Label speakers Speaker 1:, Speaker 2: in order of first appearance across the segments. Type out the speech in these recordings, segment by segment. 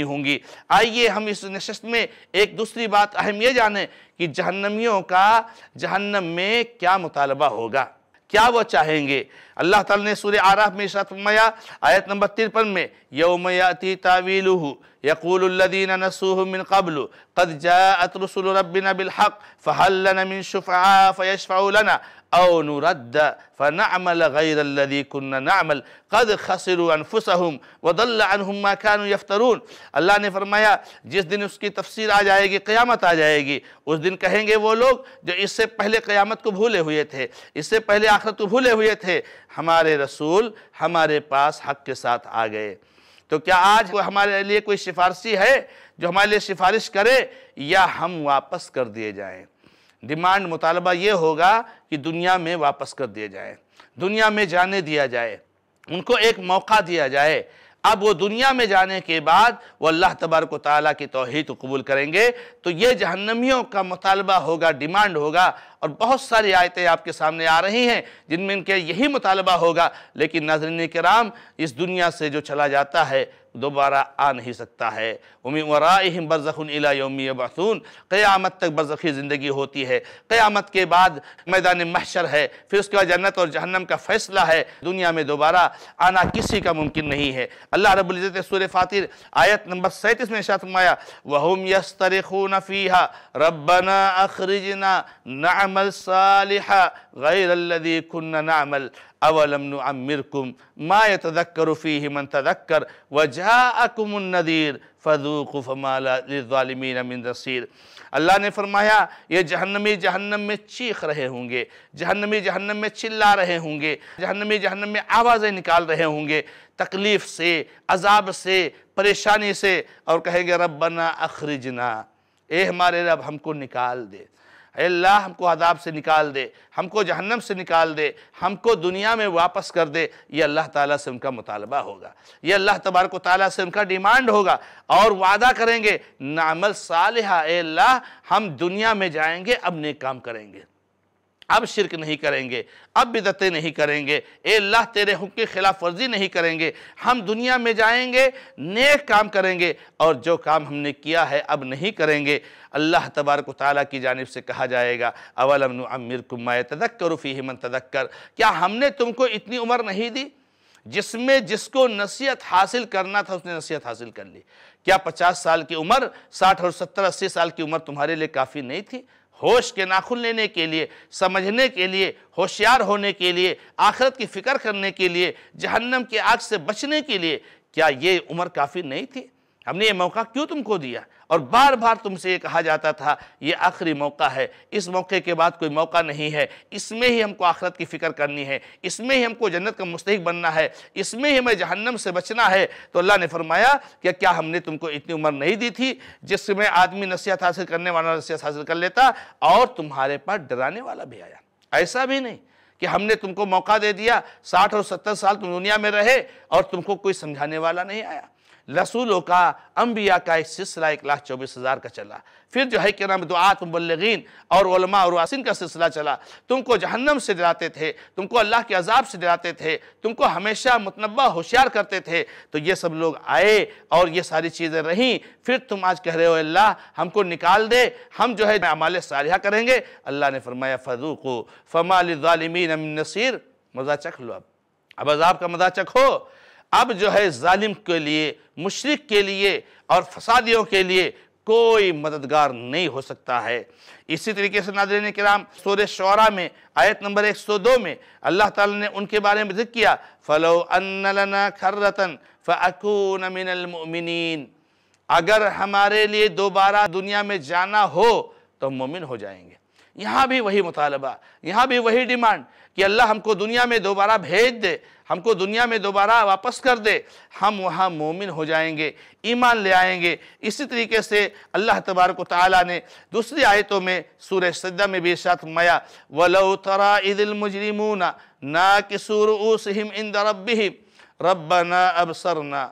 Speaker 1: ہوں گی آئیے ہم اس نشست میں ایک دوسری بات اہم یہ جانے کہ جہنمیوں کا جہنم میں کیا مطالبہ ہوگا کیا وہ چاہیں گے اللہ تعالیٰ نے سورہ میں اشارت فرمایا آیت نمبر پر میں یوم یاتی یقول الذین نسوهم من قبل قد جاءت رسول ربنا بالحق فهل لنا من شفعاء فيشفعوا لنا او نرد فنعمل غير الذي كنا نعمل قد خسروا انفسهم وضل عنهم ما كانوا يفترون اللہ نے فرمایا جس دن اس کی تفسیر آ جائے گی قیامت آ جائے گی اس دن کہیں گے وہ لوگ جو اس سے پہلے قیامت کو بھولے ہوئے تھے اس سے پہلے آخرت کو بھولے ہوئے تھے ہمارے رسول ہمارے پاس حق کے ساتھ آ گئے تو کیا آج ہمارے لیے کوئی سفارسی ہے جو ہمارے لیے سفارش کرے یا ہم واپس کر دیے جائیں ڈیمانڈ مطالبہ یہ ہوگا کہ دنیا میں واپس کر دیے جائیں دنیا میں جانے دیا جائے ان کو ایک موقع دیا جائے اب وہ دنیا میں جانے کے بعد وہ اللہ تبارک و تعالیٰ کی توحید قبول کریں گے تو یہ جہنمیوں کا مطالبہ ہوگا ڈیمانڈ ہوگا اور بہت ساری آیتیں آپ کے سامنے آ رہی ہیں جن میں ان کے یہی مطالبہ ہوگا لیکن ناظرین کرام اس دنیا سے جو چلا جاتا ہے دوبارہ آ نہیں سکتا ہے امی ورائہم برزخن بر ظن اللہ یوم قیامت تک برزخی زندگی ہوتی ہے قیامت کے بعد میدان محشر ہے پھر اس کے بعد جنت اور جہنم کا فیصلہ ہے دنیا میں دوبارہ آنا کسی کا ممکن نہیں ہے اللہ رب العزت سور فاطر آیت نمبر سینتیس میں يَسْتَرِخُونَ فِيهَا رَبَّنَا أَخْرِجْنَا نَعْمَ صالحا غیر نعمل اولم ما من من وجا اللہ نے فرمایا یہ جہنمی جہنم میں چیخ رہے ہوں گے جہنمی جہنم میں چلا رہے ہوں گے جہنمی جہنم میں آوازیں نکال رہے ہوں گے تکلیف سے عذاب سے پریشانی سے اور کہیں گے ربنا اخرجنا اے ہمارے رب ہم کو نکال دے اے اللہ ہم کو عذاب سے نکال دے ہم کو جہنم سے نکال دے ہم کو دنیا میں واپس کر دے یہ اللہ تعالیٰ سے ان کا مطالبہ ہوگا یہ اللہ تبارک و تعالیٰ سے ان کا ڈیمانڈ ہوگا اور وعدہ کریں گے نعمل صالحہ اے اللہ ہم دنیا میں جائیں گے اب نیک کام کریں گے اب شرک نہیں کریں گے اب بدتیں نہیں کریں گے اے اللہ تیرے حق کی خلاف ورزی نہیں کریں گے ہم دنیا میں جائیں گے نیک کام کریں گے اور جو کام ہم نے کیا ہے اب نہیں کریں گے اللہ تبارک و تعالیٰ کی جانب سے کہا جائے گا اولم نعمرکم ما یتذکر فیہ من تذکر کیا ہم نے تم کو اتنی عمر نہیں دی جس میں جس کو نصیحت حاصل کرنا تھا اس نے نصیحت حاصل کر لی کیا پچاس سال کی عمر ساٹھ اور ستر اسی سال کی عمر تمہارے لئے کافی نہیں تھی ہوش کے ناخن لینے کے لیے سمجھنے کے لیے ہوشیار ہونے کے لیے آخرت کی فکر کرنے کے لیے جہنم کی آگ سے بچنے کے لیے کیا یہ عمر کافی نہیں تھی ہم نے یہ موقع کیوں تم کو دیا اور بار بار تم سے یہ کہا جاتا تھا یہ آخری موقع ہے اس موقع کے بعد کوئی موقع نہیں ہے اس میں ہی ہم کو آخرت کی فکر کرنی ہے اس میں ہی ہم کو جنت کا مستحق بننا ہے اس میں ہی ہمیں جہنم سے بچنا ہے تو اللہ نے فرمایا کہ کیا ہم نے تم کو اتنی عمر نہیں دی تھی جس میں آدمی نصیحت حاصل کرنے والا نصیحت حاصل کر لیتا اور تمہارے پاس ڈرانے والا بھی آیا ایسا بھی نہیں کہ ہم نے تم کو موقع دے دیا ساٹھ اور ستر سال تم دنیا میں رہے اور تم کو کوئی سمجھانے والا نہیں آیا رسولوں کا انبیاء کا ایک سلسلہ ایک لاکھ چوبیس ہزار کا چلا پھر جو ہے کہ نام دعات مبلغین اور علماء اور واسن کا سلسلہ چلا تم کو جہنم سے ڈراتے تھے تم کو اللہ کے عذاب سے ڈراتے تھے تم کو ہمیشہ متنوع ہوشیار کرتے تھے تو یہ سب لوگ آئے اور یہ ساری چیزیں رہیں پھر تم آج کہہ رہے ہو اللہ ہم کو نکال دے ہم جو ہے عمال صالحہ کریں گے اللہ نے فرمایا للظالمین من نصیر مزا چکھ لو اب عذاب کا مزا چکھو اب جو ہے ظالم کے لیے مشرق کے لیے اور فسادیوں کے لیے کوئی مددگار نہیں ہو سکتا ہے اسی طریقے سے ناظرین کرام شور شعرا میں آیت نمبر ایک سو دو میں اللہ تعالیٰ نے ان کے بارے میں ذکر کیا فلو مِنَ الْمُؤْمِنِينَ اگر ہمارے لیے دوبارہ دنیا میں جانا ہو تو مومن ہو جائیں گے یہاں بھی وہی مطالبہ یہاں بھی وہی ڈیمانڈ کہ اللہ ہم کو دنیا میں دوبارہ بھیج دے ہم کو دنیا میں دوبارہ واپس کر دے ہم وہاں مومن ہو جائیں گے ایمان لے آئیں گے اسی طریقے سے اللہ تبارک و تعالیٰ نے دوسری آیتوں میں سورہ سجدہ میں بھی سات مایا وَلَوْ تَرَا اِذِ الْمُجْرِمُونَ نَا كِسُورُ اُوسِهِمْ اِنْدَ رَبِّهِمْ رَبَّنَا أَبْصَرْنَا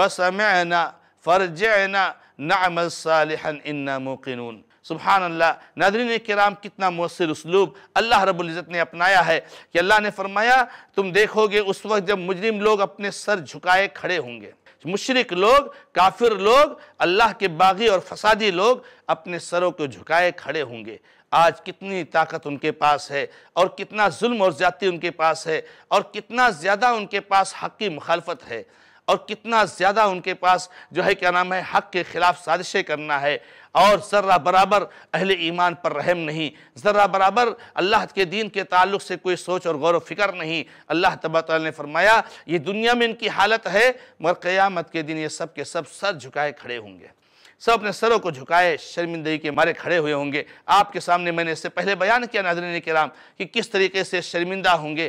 Speaker 1: وَسَمِعْنَا فَرْجِعْنَا نَعْمَ الصَّالِحًا إِنَّا مُقِنُونَ سبحان اللہ ناظرین کرام کتنا مؤثر اسلوب اللہ رب العزت نے اپنایا ہے کہ اللہ نے فرمایا تم دیکھو گے اس وقت جب مجرم لوگ اپنے سر جھکائے کھڑے ہوں گے مشرق لوگ کافر لوگ اللہ کے باغی اور فسادی لوگ اپنے سروں کو جھکائے کھڑے ہوں گے آج کتنی طاقت ان کے پاس ہے اور کتنا ظلم اور زیادتی ان کے پاس ہے اور کتنا زیادہ ان کے پاس حقی مخالفت ہے اور کتنا زیادہ ان کے پاس جو ہے کیا نام ہے حق کے خلاف سازشیں کرنا ہے اور ذرہ برابر اہل ایمان پر رحم نہیں ذرہ برابر اللہ کے دین کے تعلق سے کوئی سوچ اور غور و فکر نہیں اللہ تبا تعالیٰ نے فرمایا یہ دنیا میں ان کی حالت ہے مگر قیامت کے دن یہ سب کے سب سر جھکائے کھڑے ہوں گے سب اپنے سروں کو جھکائے شرمندگی کے مارے کھڑے ہوئے ہوں گے آپ کے سامنے میں نے اس سے پہلے بیان کیا ناظرین کرام کہ کس طریقے سے شرمندہ ہوں گے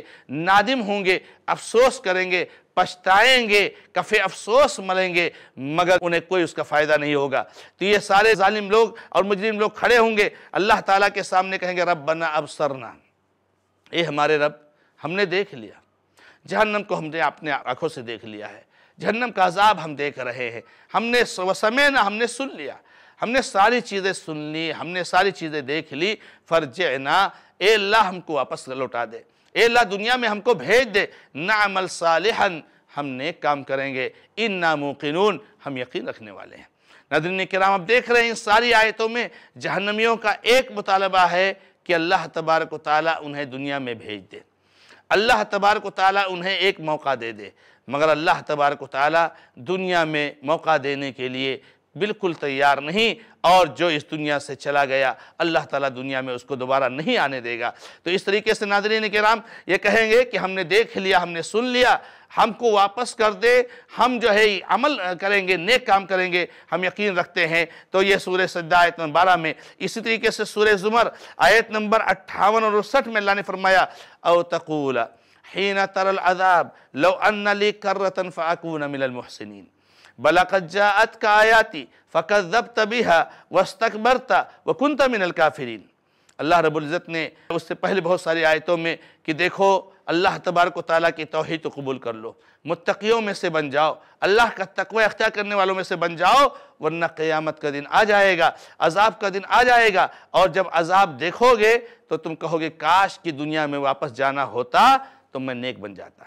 Speaker 1: نادم ہوں گے افسوس کریں گے پشتائیں گے کفے افسوس ملیں گے مگر انہیں کوئی اس کا فائدہ نہیں ہوگا تو یہ سارے ظالم لوگ اور مجرم لوگ کھڑے ہوں گے اللہ تعالیٰ کے سامنے کہیں گے رب بنا اب سرنا ہمارے رب ہم نے دیکھ لیا جہنم کو ہم نے اپنے آنکھوں سے دیکھ لیا ہے جہنم کا عذاب ہم دیکھ رہے ہیں ہم نے سمینا ہم نے سن لیا ہم نے ساری چیزیں سن لی ہم نے ساری چیزیں دیکھ لی فرجعنا اے اللہ ہم کو واپس لوٹا دے اے اللہ دنیا میں ہم کو بھیج دے نعمل صالحا ہم نیک کام کریں گے انا موقنون ہم یقین رکھنے والے ہیں ناظرین کرام آپ دیکھ رہے ہیں ان ساری آیتوں میں جہنمیوں کا ایک مطالبہ ہے کہ اللہ تبارک و تعالیٰ انہیں دنیا میں بھیج دے اللہ تبارک و تعالیٰ انہیں ایک موقع دے دے مگر اللہ تبارک و تعالیٰ دنیا میں موقع دینے کے لیے بالکل تیار نہیں اور جو اس دنیا سے چلا گیا اللہ تعالیٰ دنیا میں اس کو دوبارہ نہیں آنے دے گا تو اس طریقے سے ناظرین کرام یہ کہیں گے کہ ہم نے دیکھ لیا ہم نے سن لیا ہم کو واپس کر دے ہم جو ہے عمل کریں گے نیک کام کریں گے ہم یقین رکھتے ہیں تو یہ سورہ سجدہ آیت نمبر بارہ میں اسی طریقے سے سورہ زمر آیت نمبر اٹھاون اور سٹھ میں اللہ نے فرمایا او تقول حین تر العذاب لو ان لی کرتن فاکون من المحسنین بلاقجاعت کا آیاتی فَكَذَّبْتَ بِهَا وَاسْتَكْبَرْتَ وَكُنْتَ وہ الْكَافِرِينَ اللہ رب العزت نے اس سے پہلے بہت ساری آیتوں میں کہ دیکھو اللہ تبارک و تعالیٰ کی توحید قبول کر لو متقیوں میں سے بن جاؤ اللہ کا تقوی اختیار کرنے والوں میں سے بن جاؤ ورنہ قیامت کا دن آ جائے گا عذاب کا دن آ جائے گا اور جب عذاب دیکھو گے تو تم کہو گے کاش کی دنیا میں واپس جانا ہوتا تو میں نیک بن جاتا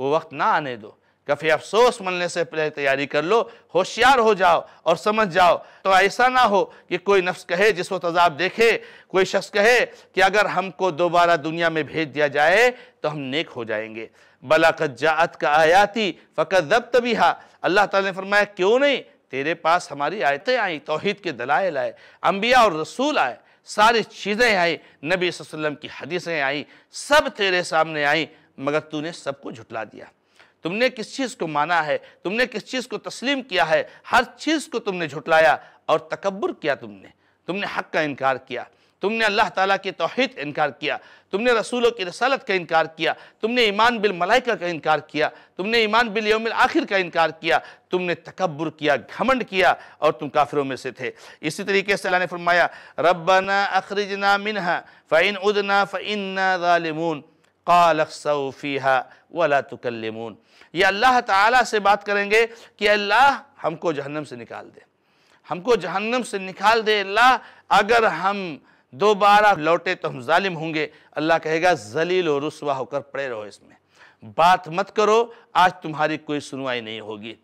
Speaker 1: وہ وقت نہ آنے دو کبھی افسوس ملنے سے پہلے تیاری کر لو ہوشیار ہو جاؤ اور سمجھ جاؤ تو ایسا نہ ہو کہ کوئی نفس کہے جس وقت عذاب دیکھے کوئی شخص کہے کہ اگر ہم کو دوبارہ دنیا میں بھیج دیا جائے تو ہم نیک ہو جائیں گے بلاقت جاعت کا آیاتی فخر ضبط بھی اللہ تعالیٰ نے فرمایا کیوں نہیں تیرے پاس ہماری آیتیں آئیں توحید کے دلائل آئے انبیاء اور رسول آئے ساری چیزیں آئیں نبی صلی اللہ علیہ وسلم کی حدیثیں آئیں سب تیرے سامنے آئیں مگر تو نے سب کو جھٹلا دیا تم نے کس چیز کو مانا ہے تم نے کس چیز کو تسلیم کیا ہے ہر چیز کو تم نے جھٹلایا اور تکبر کیا تم نے تم نے حق کا انکار کیا تم نے اللہ تعالیٰ کی توحید انکار کیا تم نے رسولوں کی رسالت کا انکار کیا تم نے ایمان بالملائکہ کا انکار کیا تم نے ایمان بالیوم الاخر الآخر کا انکار کیا تم نے تکبر کیا گھمنڈ کیا اور تم کافروں میں سے تھے اسی طریقے سے اللہ نے فرمایا ربنا اخرجنا منہا فَإِنْ عُدْنَا فَإِنَّا ظَالِمُونَ یہ اللہ تعالیٰ سے بات کریں گے کہ اللہ ہم کو جہنم سے نکال دے ہم کو جہنم سے نکال دے اللہ اگر ہم دوبارہ لوٹے تو ہم ظالم ہوں گے اللہ کہے گا ذلیل و رسوا ہو کر پڑے رہو اس میں بات مت کرو آج تمہاری کوئی سنوائی نہیں ہوگی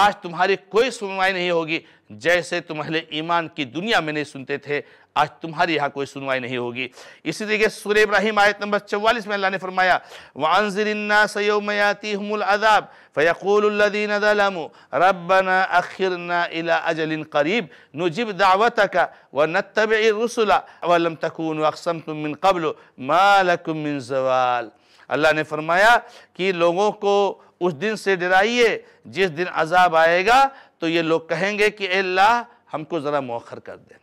Speaker 1: آج تمہاری کوئی سنوائی نہیں ہوگی جیسے تمہلے ایمان کی دنیا میں نہیں سنتے تھے آج تمہاری یہاں کوئی سنوائی نہیں ہوگی اسی طریقے سورہ ابراہیم آیت نمبر چوالیس میں اللہ نے فرمایا وَعَنْزِرِ النَّاسَ يَوْمَ يَاتِهُمُ الْعَذَابِ فَيَقُولُ الَّذِينَ ظَلَمُوا رَبَّنَا أَخِّرْنَا إِلَىٰ أَجَلٍ قَرِيبٍ نُجِبْ دَعْوَتَكَ وَنَتَّبِعِ الرُّسُلَ وَلَمْ تَكُونُوا أَقْسَمْتُم مِّن قَبْلُ مَا لَكُم مِّن زَوَال اللہ نے فرمایا کہ لوگوں کو اس دن سے ڈرائیے جس دن عذاب آئے گا تو یہ لوگ کہیں گے کہ اے اللہ ہم کو ذرا مؤخر کر دیں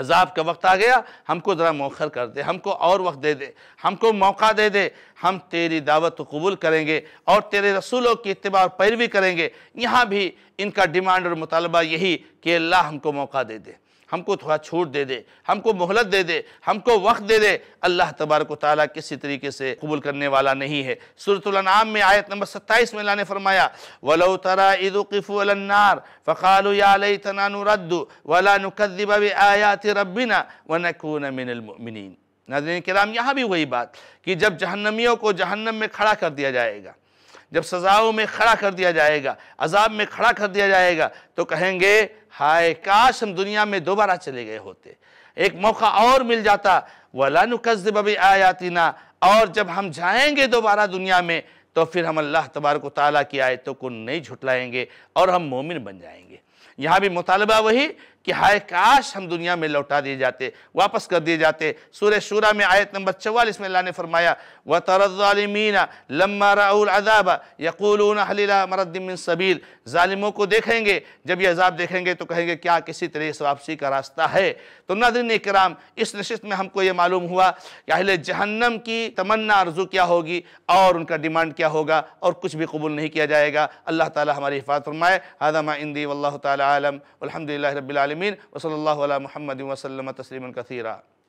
Speaker 1: عذاب کا وقت آ گیا ہم کو ذرا موخر کر دے ہم کو اور وقت دے دے ہم کو موقع دے دے ہم تیری دعوت کو قبول کریں گے اور تیرے رسولوں کی اتباع پیروی کریں گے یہاں بھی ان کا ڈیمانڈ اور مطالبہ یہی کہ اللہ ہم کو موقع دے دے ہم کو تھوڑا چھوٹ دے دے ہم کو مہلت دے دے ہم کو وقت دے دے اللہ تبارک و تعالیٰ کسی طریقے سے قبول کرنے والا نہیں ہے سورة الانعام میں آیت نمبر ستائیس میں اللہ نے فرمایا وَلَوْ تَرَا اِذُ قِفُوا فَقَالُوا يَا لَيْتَنَا نُرَدُّ وَلَا نُكَذِّبَ بِآيَاتِ رَبِّنَا وَنَكُونَ مِنِ الْمُؤْمِنِينَ ناظرین کرام یہاں بھی وہی بات کہ جب جہنمیوں کو جہنم میں کھڑا کر دیا جائے گا جب سزاؤں میں کھڑا کر دیا جائے گا عذاب میں کھڑا کر دیا جائے گا تو کہیں گے ہائے کاش ہم دنیا میں دوبارہ چلے گئے ہوتے ایک موقع اور مل جاتا وَلَا نُكَذِّبَ بِعَيَاتِنَا اور جب ہم جائیں گے دوبارہ دنیا میں تو پھر ہم اللہ تبارک و تعالیٰ کی آیتوں کو نہیں جھٹلائیں گے اور ہم مومن بن جائیں گے یہاں بھی مطالبہ وہی کہ ہائے کاش ہم دنیا میں لوٹا دیے جاتے واپس کر دیے جاتے سورہ شورہ میں آیت نمبر چوالیس میں اللہ نے فرمایا الظَّالِمِينَ لَمَّا رَعُوا الْعَذَابَ يَقُولُونَ حَلِلَا مَرَدٍ مِّن سَبِيل ظالموں کو دیکھیں گے جب یہ عذاب دیکھیں گے تو کہیں گے کیا کسی طرح سے واپسی کا راستہ ہے تو ناظرین اکرام اس نشست میں ہم کو یہ معلوم ہوا کہ اہل جہنم کی تمنا عرضو کیا ہوگی اور ان کا ڈیمانڈ کیا کیا ہوگا اور کچھ بھی قبول نہیں کیا جائے گا اللہ تعالی ہماری حفاظت فرمائے ما عالم مدمہ رب العالمین و اللہ علیہ محمد وسلم تسلیمن کا